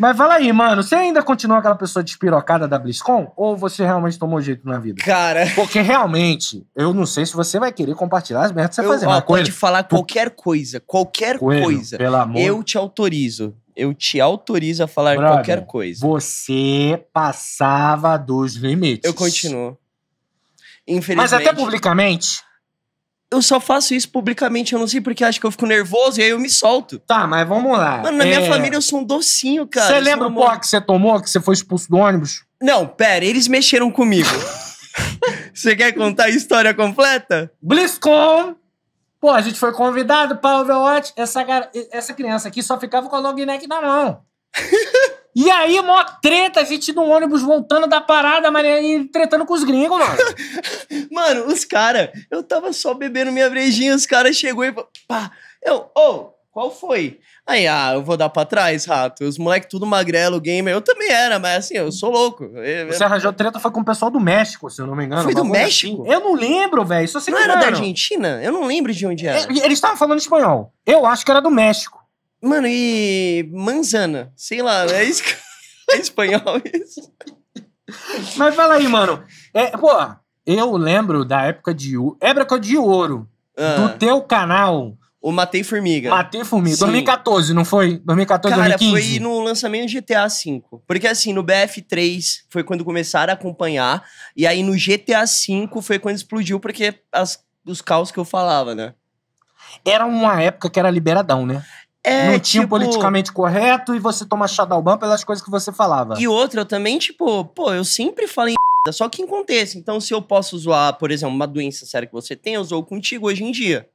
Mas fala aí, mano, você ainda continua aquela pessoa despirocada da BlizzCon? Ou você realmente tomou jeito na vida? Cara. Porque realmente, eu não sei se você vai querer compartilhar as merdas que você eu, fazer. Ó, pode falar qualquer coisa, qualquer coelho, coisa. Pelo amor. Eu te autorizo. Eu te autorizo a falar Brother, qualquer coisa. Você passava dos limites. Eu continuo. Infelizmente. Mas até publicamente? eu só faço isso publicamente, eu não sei porque acho que eu fico nervoso e aí eu me solto. Tá, mas vamos lá. Mano, na minha é. família eu sou um docinho, cara. Você lembra o porra que você tomou, que você foi expulso do ônibus? Não, pera, eles mexeram comigo. Você quer contar a história completa? BlizzCon! Pô, a gente foi convidado pra Overwatch. Essa, gar- essa criança aqui só ficava com a long neck na mão. E aí, mó treta, a gente no ônibus voltando da parada, Maria, e tretando com os gringos, mano. mano, os caras, eu tava só bebendo minha brejinha, os caras chegou e falou, pá, eu, ô, oh, qual foi? Aí, ah, eu vou dar pra trás, rato. Os moleque tudo magrelo, gamer. Eu também era, mas assim, eu sou louco. Eu, Você eu... arranjou treta foi com o pessoal do México, se eu não me engano. Foi do México? Assim. Eu não lembro, velho. Não era da Argentina? Eu não lembro de onde era. É, eles estavam falando espanhol. Eu acho que era do México. Mano, e manzana? Sei lá, é, es... é espanhol isso. Mas fala aí, mano. É, pô, eu lembro da época de. Época de ouro. Ah. Do teu canal. O Matei Formiga. Matei Formiga. Sim. 2014, não foi? 2014, Cara, 2015? foi no lançamento de GTA V. Porque assim, no BF3 foi quando começaram a acompanhar. E aí no GTA V foi quando explodiu, porque as, os caos que eu falava, né? Era uma época que era liberadão, né? É, não tinha tipo, politicamente correto e você toma shadowban pelas coisas que você falava. E outra, eu também, tipo, pô, eu sempre falei em só que em contexto. Então, se eu posso zoar, por exemplo, uma doença séria que você tem, eu zoo contigo hoje em dia.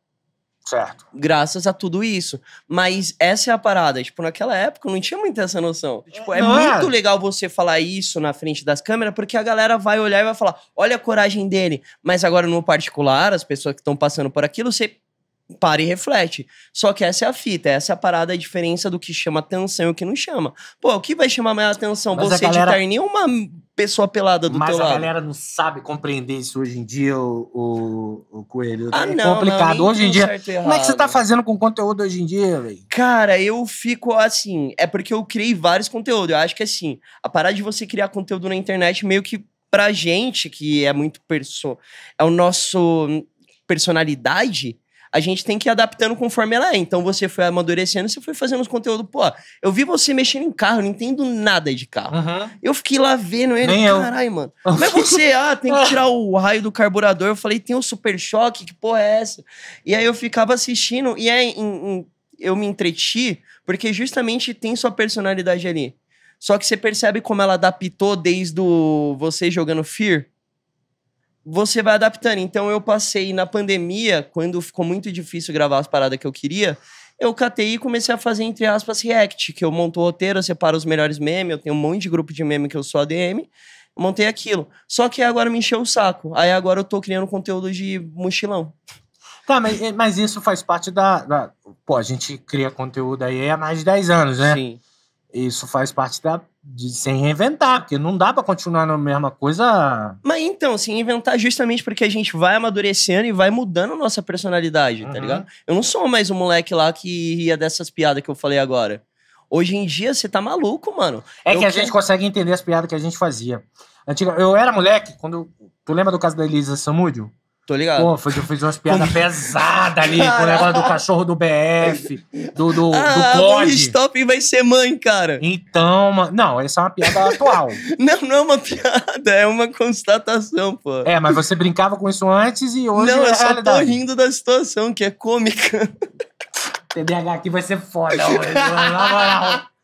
Certo. Graças a tudo isso. Mas essa é a parada. Tipo, naquela época eu não tinha muito essa noção. É, tipo, é, é muito legal você falar isso na frente das câmeras, porque a galera vai olhar e vai falar: olha a coragem dele. Mas agora, no particular, as pessoas que estão passando por aquilo, você para e reflete. Só que essa é a fita, essa é a parada, a diferença do que chama atenção e o que não chama. Pô, o que vai chamar mais atenção? Mas você galera... de ou uma pessoa pelada do Mas teu lado? Mas a galera não sabe compreender isso hoje em dia, o, o, o Coelho. Ah, é não, complicado. Não, hoje em dia, como é que você tá fazendo com conteúdo hoje em dia, velho? Cara, eu fico assim, é porque eu criei vários conteúdos. Eu acho que assim, a parada de você criar conteúdo na internet meio que pra gente, que é muito perso... é o nosso hum, personalidade a gente tem que ir adaptando conforme ela é. Então você foi amadurecendo, você foi fazendo os conteúdos. Pô, eu vi você mexendo em carro, não entendo nada de carro. Uhum. Eu fiquei lá vendo ele, caralho, mano. Mas você, ah, tem que tirar o raio do carburador. Eu falei, tem um super choque, que porra é essa? E aí eu ficava assistindo, e aí é em, em, eu me entreti, porque justamente tem sua personalidade ali. Só que você percebe como ela adaptou desde o, você jogando Fear você vai adaptando. Então eu passei na pandemia, quando ficou muito difícil gravar as paradas que eu queria, eu catei e comecei a fazer, entre aspas, react, que eu monto o roteiro, eu separo os melhores memes, eu tenho um monte de grupo de meme que eu sou ADM, montei aquilo. Só que agora me encheu o saco. Aí agora eu tô criando conteúdo de mochilão. Tá, mas, mas isso faz parte da, da, Pô, a gente cria conteúdo aí há mais de 10 anos, né? Sim. Isso faz parte da de se reinventar, porque não dá para continuar na mesma coisa. Mas então, se inventar justamente porque a gente vai amadurecendo e vai mudando nossa personalidade, tá uhum. tá ligado? Eu não sou mais um moleque lá que ia dessas piadas que eu falei agora. Hoje em dia você tá maluco, mano. É eu que a que... gente consegue entender as piadas que a gente fazia. Antiga, eu era moleque, quando. Tu lembra do caso da Elisa Samúdio? Tô ligado. Pô, foi, eu fiz umas piadas pesadas ali com o negócio do cachorro do BF, do, do, ah, do COD. Stop vai ser mãe, cara. Então, mano. Não, essa é uma piada atual. não, não é uma piada, é uma constatação, pô. É, mas você brincava com isso antes e hoje. Não, é eu só realidade. tô rindo da situação, que é cômica. TDAH aqui vai ser foda hoje, na moral.